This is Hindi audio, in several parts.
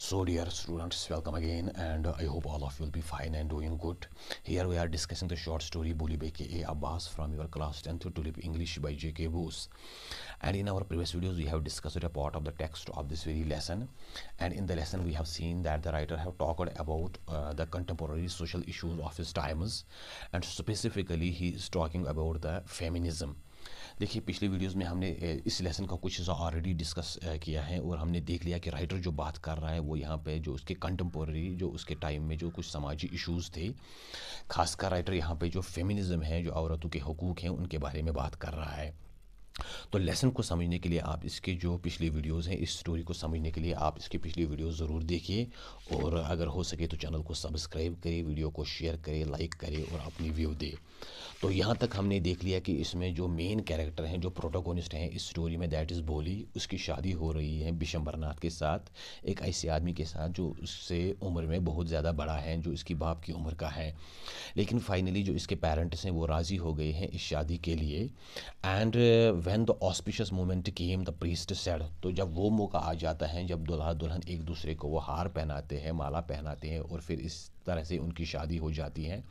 so dear students welcome again and uh, i hope all of you will be fine and doing good here we are discussing the short story bulib aka abbas from your class 10 to tulip english by jk Bose. and in our previous videos we have discussed a part of the text of this very lesson and in the lesson we have seen that the writer have talked about uh, the contemporary social issues of his times and specifically he is talking about the feminism देखिए पिछली वीडियोस में हमने इस लेसन का कुछ हिस्सा ऑलरेडी डिस्कस किया है और हमने देख लिया कि राइटर जो बात कर रहा है वो यहाँ पे जो उसके कंटेम्पोरेरी जो उसके टाइम में जो कुछ समाजी इशूज़ थे खासकर राइटर यहाँ पे जो फेमिनिज़म है जो औरतों के हकूक़ हैं उनके बारे में बात कर रहा है तो लेसन को समझने के लिए आप इसके जो पिछली वीडियोस हैं इस स्टोरी को समझने के लिए आप इसके पिछली वीडियो ज़रूर देखिए और अगर हो सके तो चैनल को सब्सक्राइब करें वीडियो को शेयर करें लाइक करें और अपनी व्यू दें तो यहाँ तक हमने देख लिया कि इसमें जो मेन कैरेक्टर हैं जो प्रोटोकोनिस्ट हैं इस स्टोरी में दैट इज़ भोली उसकी शादी हो रही है बिशंबरनाथ के साथ एक ऐसे आदमी के साथ जो उससे उम्र में बहुत ज़्यादा बड़ा है जो इसकी बाप की उम्र का है लेकिन फाइनली जो इसके पेरेंट्स हैं वो राज़ी हो गए हैं इस शादी के लिए and when the auspicious moment came the priest said तो जब वो मौका आ जाता है जब दुल्हा दुल्हन एक दूसरे को वो हार पहनाते हैं माला पहनाते हैं और फिर इस तरह से उनकी शादी हो जाती है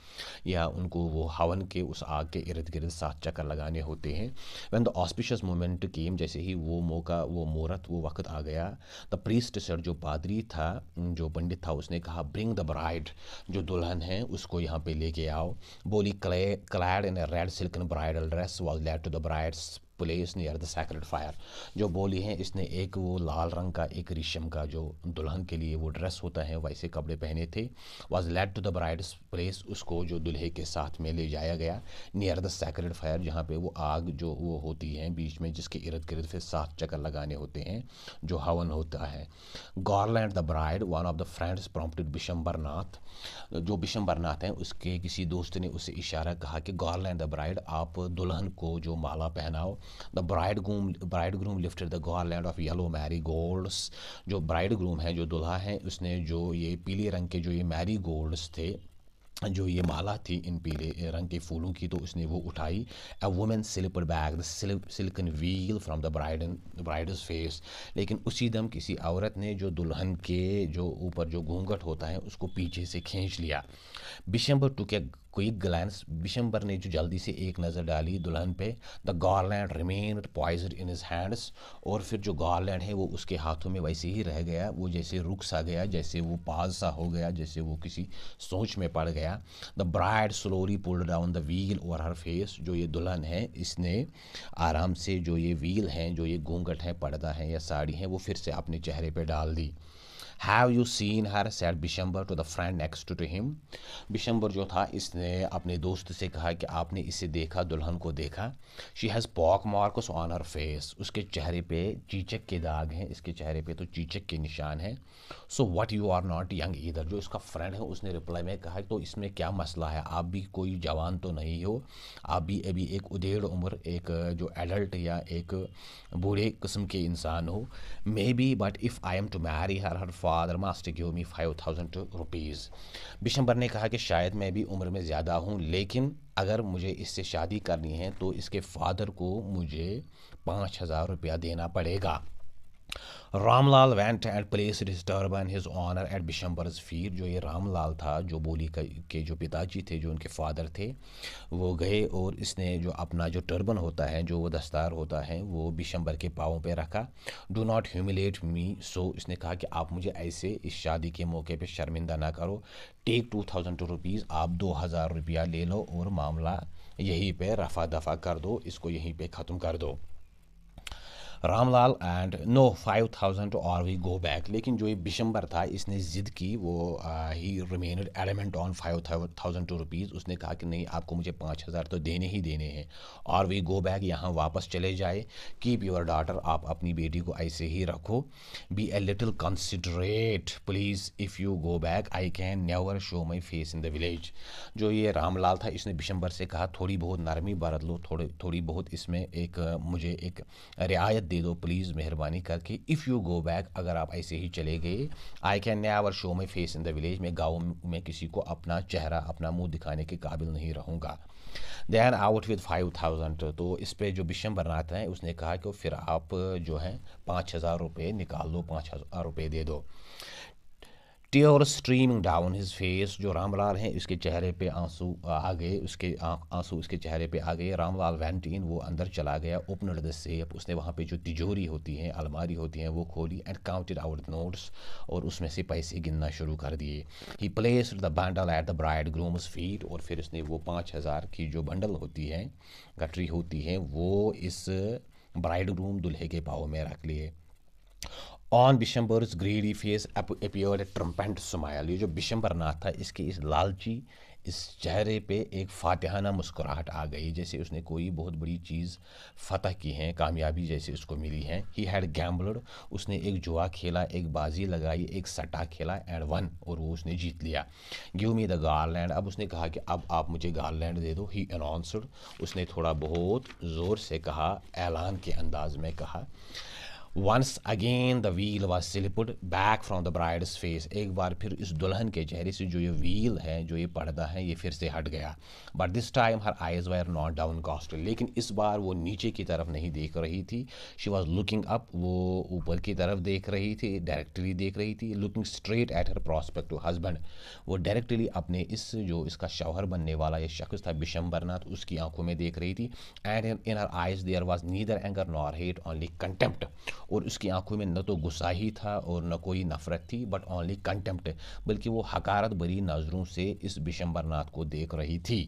या उनको वो हवन के उस आग के इर्द गिर्द सात चक्कर लगाने होते हैं when the auspicious moment came जैसे ही वो मौका वो मुहूर्त वो वक्त आ गया द प्रीस्ट सर जो पादरी था जो पंडित था उसने कहा ब्रिंग द ब्राइड जो दुल्हन है उसको यहाँ पे लेके आओ बोली clad in red silken bridal dress was led to the bride's place near the sacred fire जो बोली हैं इसने एक वो लाल रंग का एक रेशम का जो दुल्हन के लिए वो ड्रेस होता है वैसे कपड़े पहने थे was led to the bride's place उसको जो दुल्हे के साथ में ले जाया गया नियर द सैक्रड फायर जहाँ पे वो आग जो वो होती है बीच में जिसके इर्द गिर्द फिर सात चक्कर लगाने होते हैं जो हवन होता है garland the bride one of the friends prompted Bishambarnath जो बिशंबरनाथ हैं उसके किसी दोस्त ने उसे इशारा कहा कि गॉर्लैंड द ब्राइड आप दुल्हन को जो माला पहनाओ the bridegroom lifted the garland of yellow marigolds जो ग्रूम है जो दुल्हा है उसने जो ये पीले रंग के जो ये मैरी गोल्ड्स थे जो ये माला थी इन पीले रंग के फूलों की तो उसने वो उठाई a women slipper bag the silken veil from the bride bride's face लेकिन उसी दम किसी औरत ने जो दुल्हन के जो ऊपर जो घूंघट होता है उसको पीछे से खींच लिया Bishambar took quick glance Bishambar ने जो जल्दी से एक नज़र डाली दुल्हन पे the garland remain poised in his hands और फिर जो गार्लैंड है वो उसके हाथों में वैसे ही रह गया वो जैसे रुक सा गया जैसे वो पाज सा हो गया जैसे वो किसी सोच में पड़ गया the bride slowly pulled down the veil और हर फेस जो ये दुल्हन है इसने आराम से जो ये व्हील हैं जो ये घूंघट हैं पर्दा हैं या साड़ी है वो फिर से अपने चेहरे पर डाल दी have you seen her said Bishambar to the friend next to him Bishambar जो था इसने अपने दोस्त से कहा कि आपने इसे देखा दुल्हन को देखा she has pock marks on her face उसके चेहरे पे चीचक के दाग हैं इसके चेहरे पे तो चीचक के निशान हैं so what you are not young इधर जो इसका फ्रेंड है उसने रिप्लाई में कहा तो इसमें क्या मसला है आप भी कोई जवान तो नहीं हो आप भी अभी एक उधेड़ उम्र एक जो एडल्ट या एक बूढ़े किस्म के इंसान हो may be but if I am to marry her her father must give me five thousand rupees Bishambar ने कहा कि शायद मैं भी उम्र में ज़्यादा हूँ लेकिन अगर मुझे इससे शादी करनी है तो इसके फादर को मुझे पाँच हज़ार रुपया देना पड़ेगा Ramlal went and placed his turban his honour at Bishambar's feet जो ये रामलाल था जो बोली के जो पिताजी थे जो उनके फादर थे वो गए और इसने जो अपना जो टर्बन होता है जो वो दस्तार होता है वो बिशम्बर के पाँव पे रखा डू नॉट ह्यूमिलेट मी सो इसने कहा कि आप मुझे ऐसे इस शादी के मौके पे शर्मिंदा ना करो take two thousand two rupees आप दो हज़ार रुपया ले लो और मामला यहीं पर रफा दफा कर दो इसको यहीं पर ख़त्म कर दो Ramlal and no five thousand और वी गो बैक लेकिन जो ये बिशंबर था इसने ज़िद की वो ही remained adamant on five thousand two rupees उसने कहा कि नहीं आपको मुझे पाँच हज़ार तो देने ही देने हैं और वी गो बैक यहाँ वापस चले जाए कीप योर डाटर आप अपनी बेटी को ऐसे ही रखो be a little considerate please if you go back I can never show my face in the village जो ये रामलाल था इसने बिशंबर से कहा थोड़ी बहुत नरमी बरत लो थोड़ी थोड़ी बहुत इसमें एक मुझे एक रियायत दे दो प्लीज़ मेहरबानी करके इफ़ यू गो बैक अगर आप ऐसे ही चले गए आई कैन आवर शो में फेस इन द विलेज मैं गाँव में किसी को अपना चेहरा अपना मुंह दिखाने के काबिल नहीं रहूँगा then out with five thousand तो इस पर जो बिशम बनाते हैं उसने कहा कि फिर आप जो हैं पाँच हज़ार रुपये निकाल दो पाँच हज़ार रुपये दे दो tear streaming down his face जो रामलाल हैं इसके चेहरे पे आंसू आ गए उसके आंसू उसके चेहरे पे आ गए रामलाल वैंटीन वो अंदर चला गया ओपनड द सेफ उसने वहाँ पे जो तिजोरी होती है अलमारी होती है वो खोली एंड काउंटेड आउट नोट्स और उसमें से पैसे गिनना शुरू कर दिए he placed the bundle at the bridegroom's feet और फिर उसने वो पाँच हज़ार की जो बंडल होती है गटरी होती है वो इस ब्राइड ग्रूम दुल्हे के पाओ में रख लिए on Bishambar's greedy face appeared a triumphant smile ये जो बिशंबरनाथ था इसके इस लालची इस चेहरे पे एक फातहाना मुस्कुराहट आ गई जैसे उसने कोई बहुत बड़ी चीज़ फतह की है कामयाबी जैसे उसको मिली है ही हैड गैम्बलड उसने एक जुआ खेला एक बाजी लगाई एक सट्टा खेला एंड वन और वो उसने जीत लिया गिव मी द गारलैंड अब उसने कहा कि अब आप मुझे गारलैंड दे दो ही अनाउंसड उसने थोड़ा बहुत ज़ोर से कहा ऐलान के अंदाज में कहा once again the veil was slipped back from the bride's face एक बार फिर इस दुल्हन के चेहरे से जो ये व्हील है जो ये पर्दा है ये फिर से हट गया but this time her eyes were not downcast लेकिन इस बार वो नीचे की तरफ नहीं देख रही थी शी वॉज लुकिंग अप वो ऊपर की तरफ देख रही थी डायरेक्टली देख रही थी looking straight at her to husband वो डायरेक्टली अपने इस जो इसका शौहर बनने वाला ये शख्स था बिशम बरनाथ उसकी आंखों में देख रही थी and in her eyes there was neither anger nor hate only contempt और उसकी आंखों में न तो गुस्सा ही था और न कोई नफ़रत थी बट ओनली कंटेम्प्ट बल्कि वो हकारत भरी नज़रों से इस बिशंबरनाथ को देख रही थी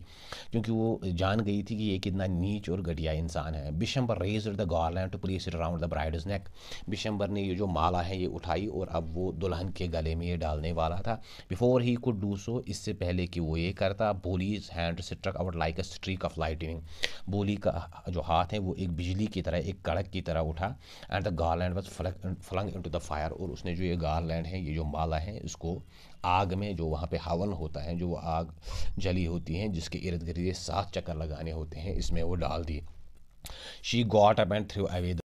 क्योंकि वो जान गई थी कि ये कितना नीच और घटिया इंसान है Bishambar raised the garland to place it around the bride's neck Bishambar ने ये जो माला है ये उठाई और अब वो दुल्हन के गले में ये डालने वाला था before he could do so इससे पहले कि वो ये करता Bholi's hand struck out like a streak of lightning Bholi का जो हाथ है वो एक बिजली की तरह एक कड़क की तरह उठा and the garland was flung into the fire और उसने जो ये गारलैंड है ये जो माला है इसको आग में जो वहाँ पे हवन होता है जो वो आग जली होती है जिसके इर्द गिर्द ये सात चक्कर लगाने होते हैं इसमें वो डाल दी she got up and threw away the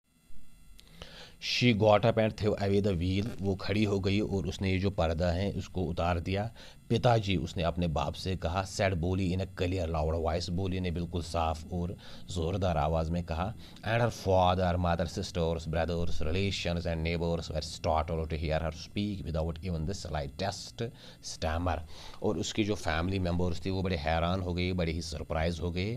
she got up and threw away the veil वो खड़ी हो गई और उसने ये जो पर्दा है उसको उतार दिया पिताजी उसने अपने बाप से कहा said Bholi in a clear loud voice Bholi ने बिल्कुल साफ और ज़ोरदार आवाज़ में कहा and her father mother sisters brothers relation and neighbours were startled to hear her speak without even this lightest stammer और उसकी जो फैमिली मेम्बर्स थी वो बड़े हैरान हो गए बड़े ही सरप्राइज हो गए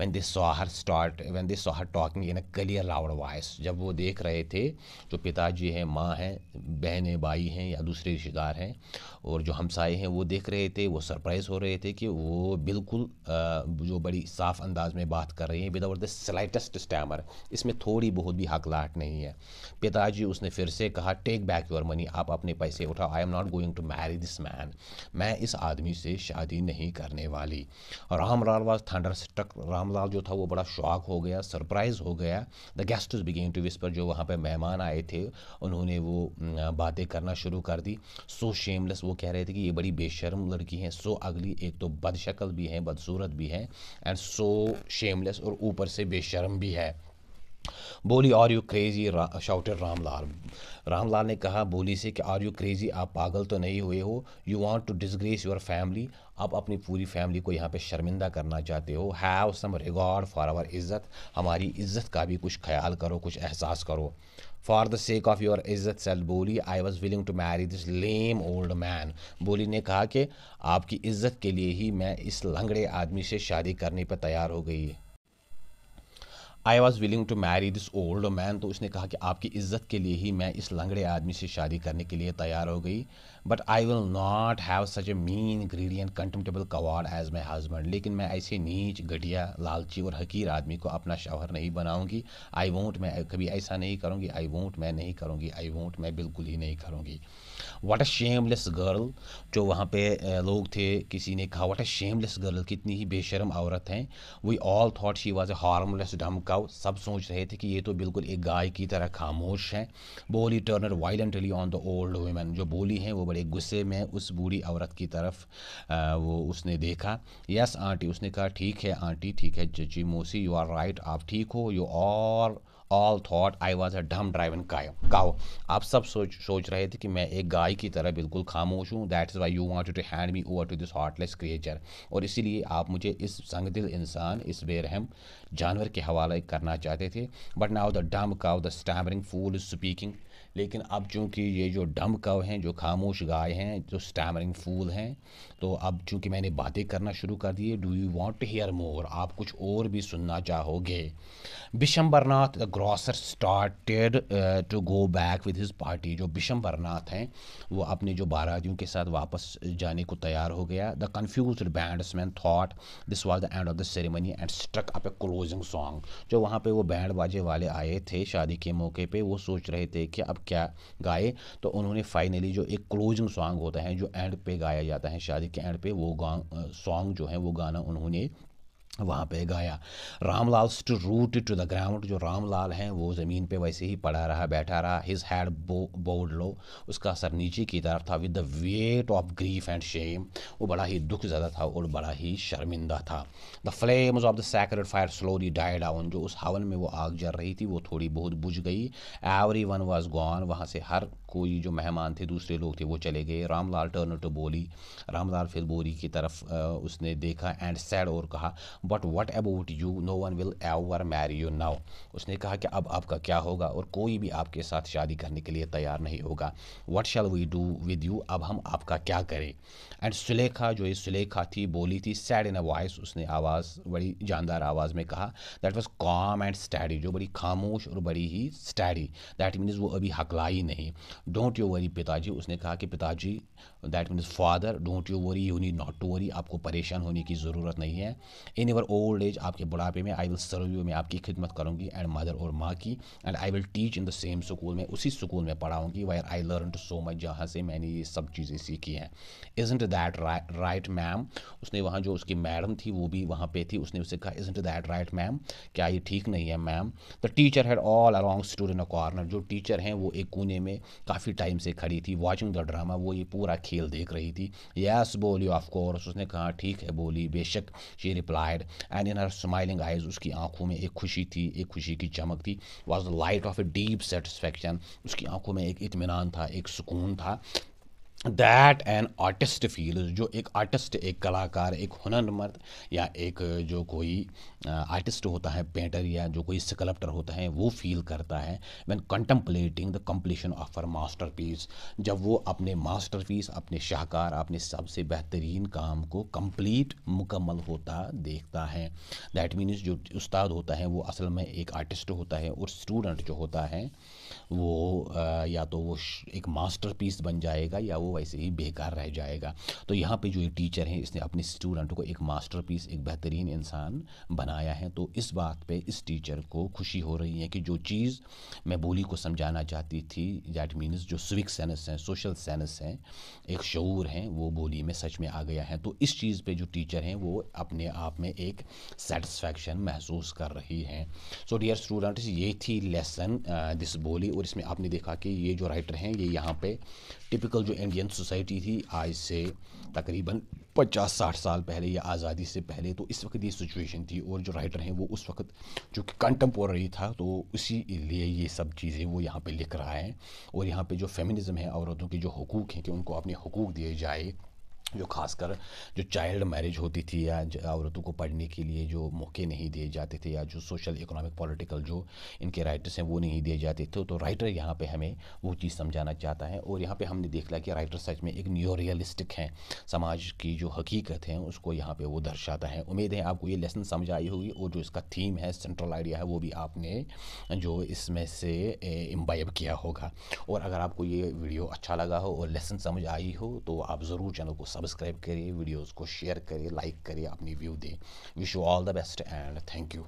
वैन दे सोहर start when they saw her talking in a clear loud voice जब वो देख रहे थे जो पिताजी हैं माँ हैं बहनें भाई हैं या दूसरे रिश्तेदार हैं और जो हमसाए हैं वो देख देख रहे थे वो सरप्राइज़ हो रहे थे कि वो बिल्कुल जो बड़ी साफ अंदाज में बात कर रही हैं विदाउट द स्लाइटेस्ट स्टैमर इसमें थोड़ी बहुत भी हकलाहट नहीं है पिताजी उसने फिर से कहा टेक बैक योर मनी आप अपने पैसे उठाओ I am not going to marry this man मैं इस आदमी से शादी नहीं करने वाली Ramlal was thunderstruck Ramlal जो था वो बड़ा शौक हो गया सरप्राइज़ हो गया the guests began to whisper जो वहाँ पर मेहमान आए थे उन्होंने वो बातें करना शुरू कर दी सो शेमलेस वो कह रहे थे कि ये बड़ी बेशर बेशरम लड़की हैं सो अगली एक तो बदशक्ल भी हैं बदसूरत भी हैं एंड सो शेमलेस और ऊपर से बेशर्म भी है Bholi are you crazy Ram shouted Ramlal Ramlal ने कहा बोली से कि आर यू क्रेज़ी आप पागल तो नहीं हुए हो you want to disgrace your family आप अपनी पूरी फैमिली को यहाँ पे शर्मिंदा करना चाहते हो have some regard for our izzat हमारी इज़्ज़त का भी कुछ ख्याल करो कुछ एहसास करो for the sake of your izzat said Bholi I was willing to marry this lame old man Bholi ने कहा कि आपकी इज़्ज़त के लिए ही मैं इस लंगड़े आदमी से शादी करने पर तैयार हो गई I was willing to marry this old man तो उसने कहा कि आपकी इज्जत के लिए ही मैं इस लंगड़े आदमी से शादी करने के लिए तैयार हो गई but I will not have such a mean greedy and contemptible coward as my husband लेकिन मैं ऐसे नीच घटिया लालची और हकीर आदमी को अपना शौहर नहीं बनाऊंगी आई वोंट मैं कभी ऐसा नहीं करूँगी आई वोंट मैं नहीं करूँगी आई वोंट मैं बिल्कुल ही नहीं करूँगी वाट अ शेमलेस गर्ल जो वहाँ पे लोग थे किसी ने कहा वाट अ शेमलेस गर्ल कितनी ही बेशरम औरत हैं we all thought she was a harmless dumb cow सब सोच रहे थे कि ये तो बिल्कुल एक गाय की तरह खामोश है Bholi turned violently on the old woman जो बोली हैं वो बड़े गुस्से में उस बूढ़ी औरत की तरफ वो उसने देखा यस आंटी उसने कहा ठीक है आंटी ठीक है चची मोसी यू आर राइट आप ठीक हो you are all thought I was a dumb driven काओ आप सब सोच सोच रहे थे कि मैं एक गाय की तरह बिल्कुल खामोश हूँ that is why you want to hand me over to this heartless creature और इसीलिए आप मुझे इस संगदिल इंसान इस बेरहम जानवर के हवाले करना चाहते थे but now the dumb cow the stammering fool is speaking लेकिन अब चूँकि ये जो डम कव हैं जो खामोश गाय हैं जो स्टैमरिंग फूल हैं तो अब चूँकि मैंने बातें करना शुरू कर दी do you want to hear more आप कुछ और भी सुनना चाहोगे Bishambarnath the grocer started to go back with his party जो बिशंबरनाथ हैं वो अपने जो बारातियों के साथ वापस जाने को तैयार हो गया the confused man thought this was the end of the ceremony and struck up a closing song जो वहाँ पर वो बैंड बाजे वाले आए थे शादी के मौके पर वो सोच रहे थे कि अब क्या गाए तो उन्होंने फाइनली जो एक क्लोजिंग सॉन्ग होता है जो एंड पे गाया जाता है शादी के एंड पे वो सॉन्ग जो है वो गाना उन्होंने वहाँ पे गाया Ramlal stood rooted to the ground जो रामलाल हैं वो ज़मीन पे वैसे ही पड़ा रहा बैठा रहा हिज हैड बोर्ड लो उसका सर नीचे की तरफ था with the weight of grief and shame वो बड़ा ही दुख ज़्यादा था और बड़ा ही शर्मिंदा था the flames of the sacred fire slowly died down जो उस हवन में वो आग जल रही थी वो थोड़ी बहुत बुझ गई एवरी वन वॉज गॉन वहाँ से हर कोई जो मेहमान थे दूसरे लोग थे वो चले गए रामलाल टर्न टू तो बोली रामलाल फिर बोरी की तरफ उसने देखा एंड सैड और कहा but what about you no one will ever marry you now उसने कहा कि अब आपका क्या होगा और कोई भी आपके साथ शादी करने के लिए तैयार नहीं होगा what shall we do with you अब हम आपका क्या करें एंड सुलेखा जो ये सुलेखा थी बोली थी सैड इन अ वॉइस उसने आवाज़ बड़ी जानदार आवाज़ में कहा that was calm and steady जो बड़ी खामोश और बड़ी ही स्टैडी दैट मीन्स वो अभी हकलाई नहीं डोंट यू वरी पिताजी उसने कहा कि पिताजी that means father don't you worry you need not to worry आपको परेशान होने की ज़रूरत नहीं है इन यूर ओल्ड एज आपके बुढ़ापे में आई विल सर्व यू मैं आपकी खिदमत करूँगी एंड मदर और माँ की and I will teach in the same school में उसी स्कूल में पढ़ाऊँगी where I learnt so much जहाँ से मैंने ये सब चीज़ें सीखी हैं isn't that right ma'am उसने वहाँ जो उसकी मैडम थी वो भी वहाँ पे थी उसने उसे कहा isn't that right ma'am क्या ये ठीक नहीं है ma'am the teacher had all along stood in a corner जो टीचर हैं वो एक कोने में का काफ़ी टाइम से खड़ी थी वॉचिंग द ड्रामा वो ये पूरा खेल देख रही थी यस बोली ऑफ कोर्स उसने कहा ठीक है बोली बेशक she replied and in her smiling eyes उसकी आंखों में एक खुशी थी एक खुशी की चमक थी was the light of a deep satisfaction उसकी आंखों में एक इतमान था एक सुकून था दैट एन आर्टिस्ट फील जो एक आर्टिस्ट एक कलाकार एक हुनरमंद या एक जो कोई आर्टिस्ट होता है पेंटर या जो कोई स्कल्प्टर होता है वो फील करता है when contemplating the completion of her masterpiece जब वो अपने मास्टर पीस अपने शाहकार अपने सबसे बेहतरीन काम को कम्प्लीट मुकम्मल होता देखता है दैट मीन्स जो उस्ताद होता है वो असल में एक आर्टिस्ट होता है और स्टूडेंट जो होता है वो या तो वो एक मास्टर पीस बन जाएगा या वो वो वैसे ही बेकार रह जाएगा तो यहाँ पे जो ये टीचर हैं इसने अपने स्टूडेंट को एक मास्टरपीस एक बेहतरीन इंसान बनाया है तो इस बात पे इस टीचर को खुशी हो रही है कि जो चीज़ मैं बोली को समझाना चाहती थी दैट मीन्स जो सिविक सेंस हैं सोशल सेंस हैं एक शूर हैं वो बोली में सच में आ गया है तो इस चीज़ पर जो टीचर हैं वो अपने आप में एक सेटिसफेक्शन महसूस कर रही हैं सो डियर स्टूडेंट्स ये थी लेसन दिस uh, बोली और इसमें आपने देखा कि ये जो राइटर हैं ये यहाँ पे टिपिकल जो इंडियन सोसाइटी थी आज से तकरीबन पचास साठ साल पहले या आज़ादी से पहले तो इस वक्त ये सिचुएशन थी और जो राइटर हैं वो उस वक्त जो कि कंटम्पोरी था तो उसी लिए ये सब चीज़ें वो यहाँ पे लिख रहा है और यहाँ पे जो फेमिनिज़म है औरतों के जो हकूक़ हैं कि उनको अपने हकूक़ दिए जाए जो खासकर जो चाइल्ड मैरिज होती थी या औरतों को पढ़ने के लिए जो मौके नहीं दिए जाते थे या जो सोशल इकोनॉमिक पॉलिटिकल जो इनके राइटर्स हैं वो नहीं दिए जाते थे तो राइटर यहाँ पे हमें वो चीज़ समझाना चाहता है और यहाँ पे हमने देख लिया कि राइटर सच में एक न्यू रियलिस्टिक हैं समाज की जो हकीकत है उसको यहाँ पर वो दर्शाता है उम्मीद है आपको ये लेसन समझ आई होगी और जो इसका थीम है सेंट्रल आइडिया है वो भी आपने जो इसमें से इम्बाइब किया होगा और अगर आपको ये वीडियो अच्छा लगा हो और लेसन समझ आई हो तो आप ज़रूर चैनल को सब्सक्राइब करिए वीडियोज़ को शेयर करिए लाइक करिए अपनी व्यू दें wish you all the best and thank you